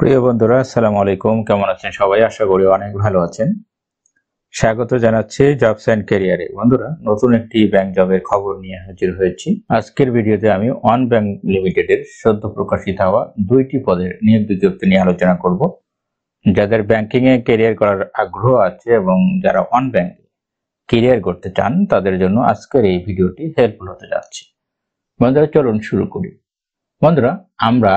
প্রিয় বন্ধুরা আসসালামু আলাইকুম কেমন আছেন সবাই আশা করি অনেক ভালো আছেন স্বাগত জানাচ্ছি জবস অ্যান্ড ক্যারিয়ারে বন্ধুরা নতুন একটি ব্যাংক জবের খবর নিয়ে হাজির হয়েছি আজকের ভিডিওতে আমি অন ব্যাংক লিমিটেডের সদ্য প্রকাশিত হওয়া দুইটি পদের নিয়োগ বিজ্ঞপ্তি নিয়ে আলোচনা করব যাদের ব্যাংকিংয়ে ক্যারিয়ার করার আগ্রহ আছে এবং যারা অন ব্যাংক ক্যারিয়ার করতে চান তাদের জন্য আজকের এই ভিডিওটি হেল্পফুল হতে যাচ্ছে বন্ধুরা চলুন শুরু করি বন্ধুরা আমরা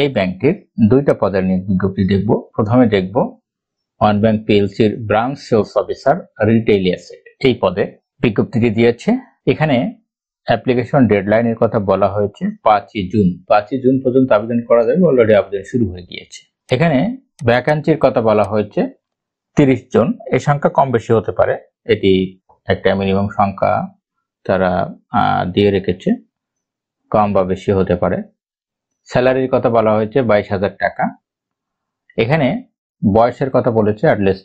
এই ব্যাংকটির দুইটা পদের নিয়োগ বিজ্ঞপ্তি দেখব প্রথমে দেখব ওয়ান ব্যাংক পিএলসির branch sales officer retail asset এই পদে বিজ্ঞপ্তিটি দিয়েছে এখানে অ্যাপ্লিকেশন ডেডলাইনের কথা বলা হয়েছে পাঁচই জুন পাঁচই জুন পর্যন্ত আবেদন করা যাবে অলরেডি আবেদন শুরু হয়ে গিয়েছে এখানে ভ্যাকান্সির কথা বলা হয়েছে তিরিশ জন এই সংখ্যা কম বেশি হতে পারে এটি একটা মিনিমাম সংখ্যা তারা দিয়ে রেখেছে কম বা বেশি হতে পারে স্যালারির কথা বলা হয়েছে বাইশ হাজার টাকা এখানে বয়সের কথা বলেছে অ্যাটলিস্ট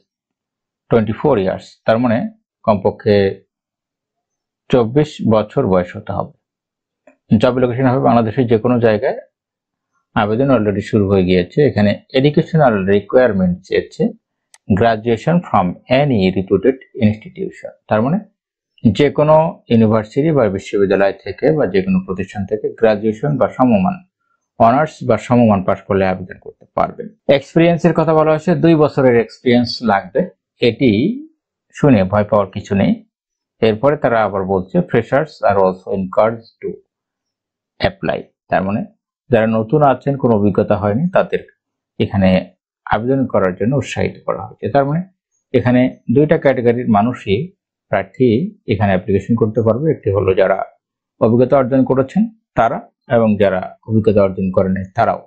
টোয়েন্টি ফোর ইয়ার্স তার মানে কমপক্ষে চব্বিশ বছর বয়স হতে হবে জব লোকেশন হবে বাংলাদেশের যে কোনো জায়গায় আবেদন অলরেডি শুরু হয়ে গিয়েছে এখানে এডুকেশনাল রিকোয়ারমেন্ট চেয়েছে graduation from any reputed institution তার মানে যে কোনো ইউনিভার্সিটি বা বিশ্ববিদ্যালয় থেকে বা যে কোনো প্রতিষ্ঠান থেকে গ্রাজুয়েশন বা সমমান অনার্স বা সমমান পাশ করলে আবেদন করতে পারবেন এক্সপিরিয়েন্সের কথা বলা হয়েছে দুই বছরের এক্সপিরিয়েন্স লাগবে এটি শুনে ভয় পাওয়ার কিছু নেই এরপরে তারা আবার বলছে ফ্রেশার্স আর অলসো ইনকার্জ টু অ্যাপ্লাই তার মানে যারা নতুন আছেন কোনো অভিজ্ঞতা হয়নি তাদের এখানে আবেদন করার জন্য উৎসাহিত করা হয়েছে তার মানে এখানে দুইটা ক্যাটাগরির মানুষই প্রার্থী এখানে অ্যাপ্লিকেশন করতে পারবে একটি হলো যারা অভিজ্ঞতা অর্জন করেছেন তারা এবং যারা অভিজ্ঞতা অর্জন করে নাই তারাও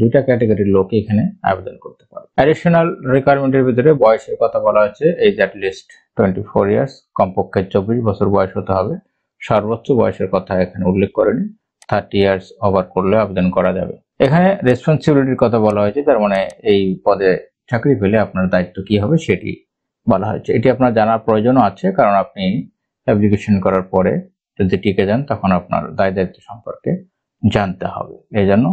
দুইটা ক্যাটাগরির লোক এখানে আবেদন করতে পারে অ্যাডিশনাল রিকোয়ারমেন্টের ভিতরে বয়সের কথা বলা হয়েছে age at least twenty four years কমপক্ষে চব্বিশ বছর বয়স হতে হবে সর্বোচ্চ বয়সের কথা এখানে উল্লেখ করেনি থার্টি ইয়ার্স ওভার করলে আবেদন করা যাবে এখানে রেসপন্সিবিলিটির কথা বলা হয়েছে তার মানে এই পদে চাকরি পেলে আপনার দায়িত্ব কি হবে সেটি বলা হয়েছে এটি আপনার জানার প্রয়োজনও আছে কারণ আপনি অ্যাপ্লিকেশন করার পরে যদি টিকে যান তখন আপনার দায় দায়িত্ব সম্পর্কে জানতে হবে এই জন্য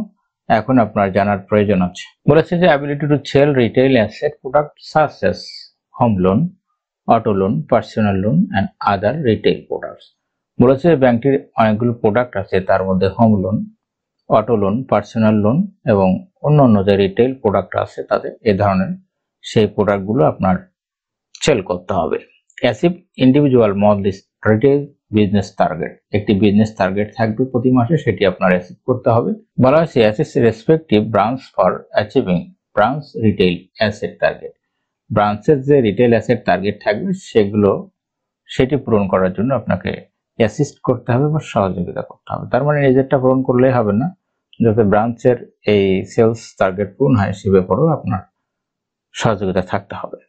এখন আপনার জানার প্রয়োজন আছে বলেছে যে ability to sell retail asset product such as home loan auto loan personal loan and other retail products বলেছে যে ব্যাংকটির অনেকগুলো প্রোডাক্ট আছে তার মধ্যে home loan auto loan personal loan এবং অন্য অন্য যে রিটেল প্রোডাক্ট আছে তাদের এ ধরনের সেই প্রোডাক্টগুলো আপনার সেল করতে হবে achieve individual monthly retail business target একটি বিজনেস টার্গেট থাকবে প্রতি মাসে সেটি আপনার অ্যাসিভ করতে হবে বলা হয়েছে assist respective branch for achieving branch retail asset target ব্রাঞ্চের যে রিটেল অ্যাসেট টার্গেট থাকবে সেগুলো সেটি পূরণ করার জন্য আপনাকে অ্যাসিস্ট করতে হবে বা সহযোগিতা করতে হবে তার মানে নিজেরটা পূরণ করলেই হবে না যাতে ব্রাঞ্চের এই সেলস টার্গেট পূরণ হয় সে ব্যাপারেও আপনার সহযোগিতা থাকতে হবে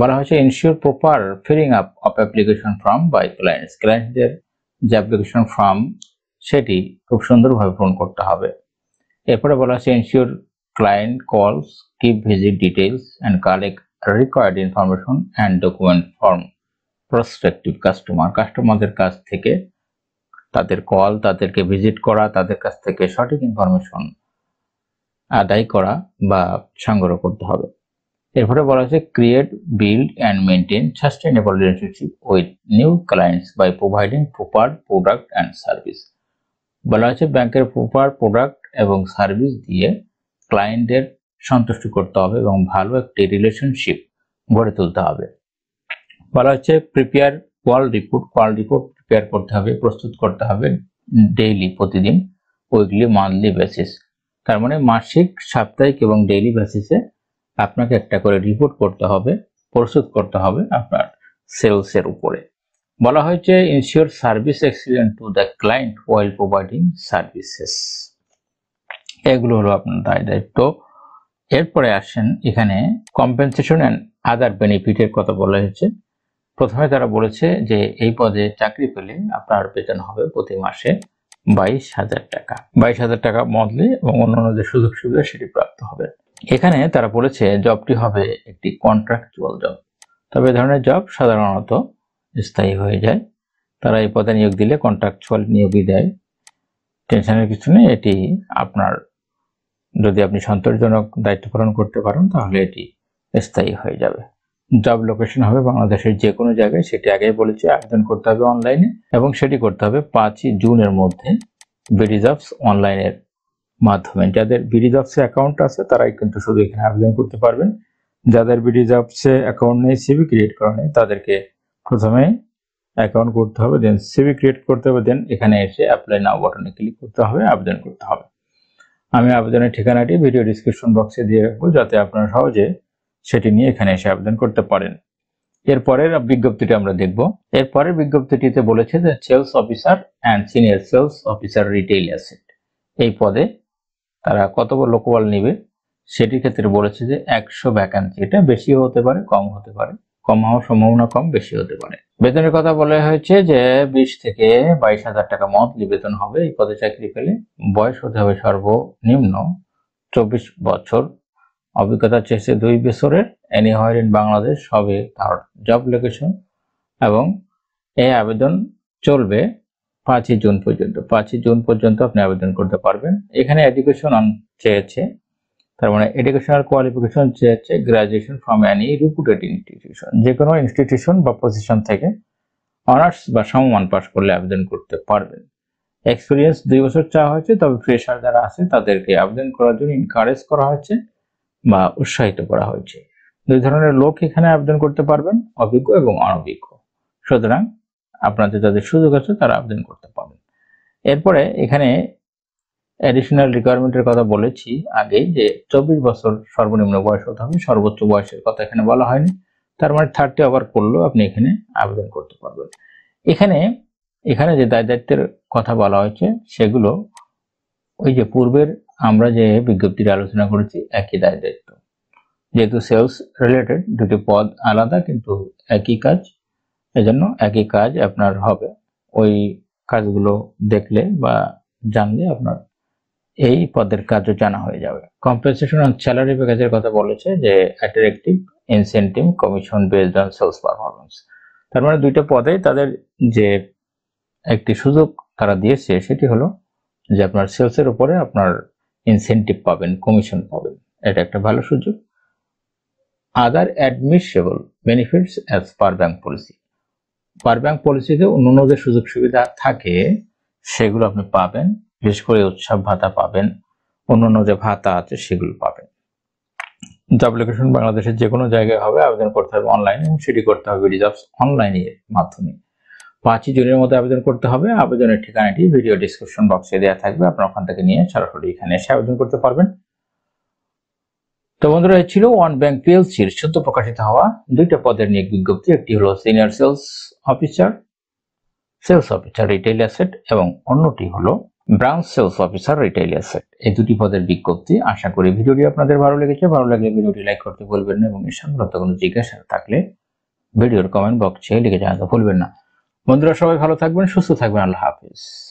বলা হয়েছে ensure proper filling up of application form by clients ক্লায়েন্টদের যে অ্যাপ্লিকেশন ফর্ম সেটি খুব সুন্দরভাবে পূরণ করতে হবে এরপরে বলা হয়েছে ensure client calls keep visit details and collect required information and document form prospective customer কাস্টমারদের কাছ থেকে তাদের কল তাদেরকে ভিজিট করা তাদের কাছ থেকে সঠিক ইনফরমেশন আদায় করা বা সংগ্রহ করতে হবে এরপরে বলা হয়েছে create build and maintain sustainable relationship with new clients by providing proper product and service বলা হয়েছে ব্যাংকের প্রপার প্রোডাক্ট এবং সার্ভিস দিয়ে ক্লায়েন্টদের সন্তুষ্ট করতে হবে এবং ভালো একটি রিলেশনশিপ গড়ে তুলতে হবে বলা হচ্ছে prepare call report call report prepare করতে হবে প্রস্তুত করতে হবে ডেইলি প্রতিদিন উইকলি মান্থলি বেসিস তার মানে মাসিক সাপ্তাহিক এবং ডেইলি বেসিসে আপনাকে একটা করে রিপোর্ট করতে হবে প্রস্তুত করতে হবে আপনার সেলসের উপরে বলা হয়েছে ensure service excellent to the client well providing services এগুলো হলো আপনার দায় দায়িত্ব এরপরে আসেন এখানে কম্পেনসেশন অ্যান্ড আদার বেনিফিটের কথা বলা হয়েছে প্রথমে তারা বলেছে যে এই পদে চাকরি পেলে আপনার বেতন হবে প্রতি মাসে বাইশ হাজার টাকা বাইশ হাজার টাকা মদলে এবং অন্যান্য যে সুযোগ সুবিধা সেটি প্রাপ্ত হবে এখানে তারা বলেছে জবটি হবে একটি কন্ট্রাকচুয়াল জব তবে এ ধরনের জব সাধারণত স্থায়ী হয়ে যায় তারা এই পদে নিয়োগ দিলে কন্ট্রাকচুয়াল নিয়োগই দেয় টেনশনের কিছু নেই এটি আপনার যদি আপনি সন্তোষজনক দায়িত্ব পালন করতে পারেন তাহলে এটি স্থায়ী হয়ে যাবে জব লোকেশন হবে বাংলাদেশের যে কোনো জায়গায় সেটি আগেই বলেছে আবেদন করতে হবে অনলাইনে এবং সেটি করতে হবে পাঁচই জুনের মধ্যে বেডিজ অনলাইনের মাধ্যমে যাদের বিডিজপসে অ্যাকাউন্ট আছে তারাই কিন্তু শুধু এখানে আবেদন করতে পারবেন যাদের বিডিজপসে অ্যাকাউন্ট নেই সিবি ক্রিয়েট করা নেই তাদেরকে প্রথমে অ্যাকাউন্ট করতে হবে দেন সিবি ক্রিয়েট করতে হবে দেন এখানে এসে অ্যাপ্লাই নাও বাটনে ক্লিক করতে হবে আবেদন করতে হবে আমি আবেদনের ঠিকানাটি ভিডিও ডিসক্রিপশন বক্সে দিয়ে রাখবো যাতে আপনারা সহজে সেটি নিয়ে এখানে এসে আবেদন করতে পারেন এরপরের বিজ্ঞপ্তিটি আমরা দেখব এরপরের বিজ্ঞপ্তিটিতে বলেছে যে sales officer and senior sales officer retail asset এই পদে তারা কত লোকবল নিবে সেটির ক্ষেত্রে বলেছে যে একশো ভ্যাকান্সি এটা বেশিও হতে পারে কম হতে পারে কম হওয়ার সম্ভাবনা কম বেশি হতে পারে বেতনের কথা বলা হয়েছে যে বিশ থেকে বাইশ হাজার টাকা মন্থলি বেতন হবে এই পদে চাকরি পেলে বয়স হতে হবে সর্বনিম্ন চব্বিশ বছর অভিজ্ঞতা চেয়েছে দুই বছরের এনি হয় ইন বাংলাদেশ হবে তার জব লোকেশন এবং এই আবেদন চলবে পাঁচই জুন পর্যন্ত পাঁচই জুন পর্যন্ত আপনি আবেদন করতে পারবেন এখানে এডুকেশন চেয়েছে তার মানে এডুকেশনাল কোয়ালিফিকেশন চেয়েছে graduation from any reputed institution যে কোনো ইনস্টিটিউশন বা পজিশন থেকে অনার্স বা সমমান পাশ করলে আবেদন করতে পারবেন এক্সপিরিয়েন্স দুই বছর চাওয়া হয়েছে তবে ফ্রেশার যারা আছে তাদেরকে আবেদন করার জন্য ইনকারেজ করা হয়েছে বা উৎসাহিত করা হয়েছে দুই ধরনের লোক এখানে আবেদন করতে পারবেন অভিজ্ঞ এবং অনভিজ্ঞ সুতরাং আপনাদের যাদের সুযোগ আছে তারা আবেদন করতে পারবেন এরপরে এখানে অ্যাডিশনাল রিকোয়ারমেন্টের কথা বলেছি আগে যে চব্বিশ বছর সর্বনিম্ন বয়স হতে হবে সর্বোচ্চ বয়সের কথা এখানে বলা হয়নি তার মানে থার্টি ওভার করলেও আপনি এখানে আবেদন করতে পারবেন এখানে এখানে যে দায় দায়িত্বের কথা বলা হয়েছে সেগুলো ওই যে পূর্বের আমরা যে বিজ্ঞপ্তির আলোচনা করেছি একই দায় দায়িত্ব যেহেতু সেলস রিলেটেড দুটি পদ আলাদা কিন্তু একই কাজ এজন্য একই কাজ আপনার হবে ওই কাজগুলো দেখলে বা জানলে আপনার এই পদের কাজও জানা হয়ে যাবে কম্পেনসেশন অন স্যালারি প্যাকেজের কথা বলেছে যে attractive incentive commission based on sales performance তার মানে দুইটা পদে তাদের যে একটি সুযোগ তারা দিয়েছে সেটি হলো যে আপনার সেলসের উপরে আপনার ইনসেন্টিভ পাবেন কমিশন পাবেন এটা একটা ভালো সুযোগ other admissible benefits as per bank policy পাওয়ার ব্যাংক পলিসিতে অন্যান্য যে সুযোগ সুবিধা থাকে সেগুলো আপনি পাবেন বিশেষ করে উৎসব ভাতা পাবেন অন্যান্য যে ভাতা আছে সেগুলো পাবেন অ্যাপ্লিকেশন বাংলাদেশের যে কোনো জায়গায় হবে আবেদন করতে হবে অনলাইনে এবং সেটি করতে হবে রিজার্ভস অনলাইনের মাধ্যমে পাঁচই জুনের মধ্যে আবেদন করতে হবে আবেদনের ঠিকানাটি ভিডিও ডিসক্রিপশন বক্সে দেওয়া থাকবে আপনার ওখান থেকে নিয়ে সরাসরি এখানে এসে আবেদন করতে পারবেন তো বন্ধুরা এই ছিল ওয়ান ব্যাংক পিএলসির সদ্য প্রকাশিত হওয়া দুইটা পদের নিয়োগ বিজ্ঞপ্তি একটি হলো senior sales officer sales officer retail asset এবং অন্যটি হলো branch sales officer retail asset এই দুটি পদের বিজ্ঞপ্তি আশা করি ভিডিওটি আপনাদের ভালো লেগেছে ভালো লাগলে ভিডিওটি লাইক করতে ভুলবেন না এবং এ সংক্রান্ত কোনো জিজ্ঞাসা থাকলে ভিডিওর কমেন্ট বক্সে লিখে জানাতে ভুলবেন না বন্ধুরা সবাই ভালো থাকবেন সুস্থ থাকবেন আল্লাহ হাফিজ